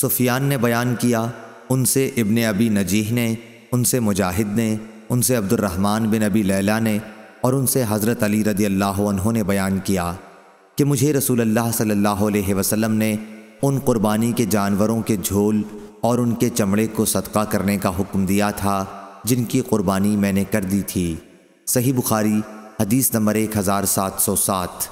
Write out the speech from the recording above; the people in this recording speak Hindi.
सुफियान ने बयान किया उनसे इबन अबी नजीह ने उनसे मुजाहिद ने उनसे अब्दुलरहमान बिन अबी लैला ने और उनसे हज़रत अली रदी अल्लाह ने बयान किया कि मुझे रसूल सल्लल्लाहु अलैहि वसल्लम ने उन क़ुरबानी के जानवरों के झोल और उनके चमड़े को सदका करने का हुक्म दिया था जिनकी क़ुरबानी मैंने कर दी थी सही बुखारी हदीस नंबर एक हज़ार सात सौ सात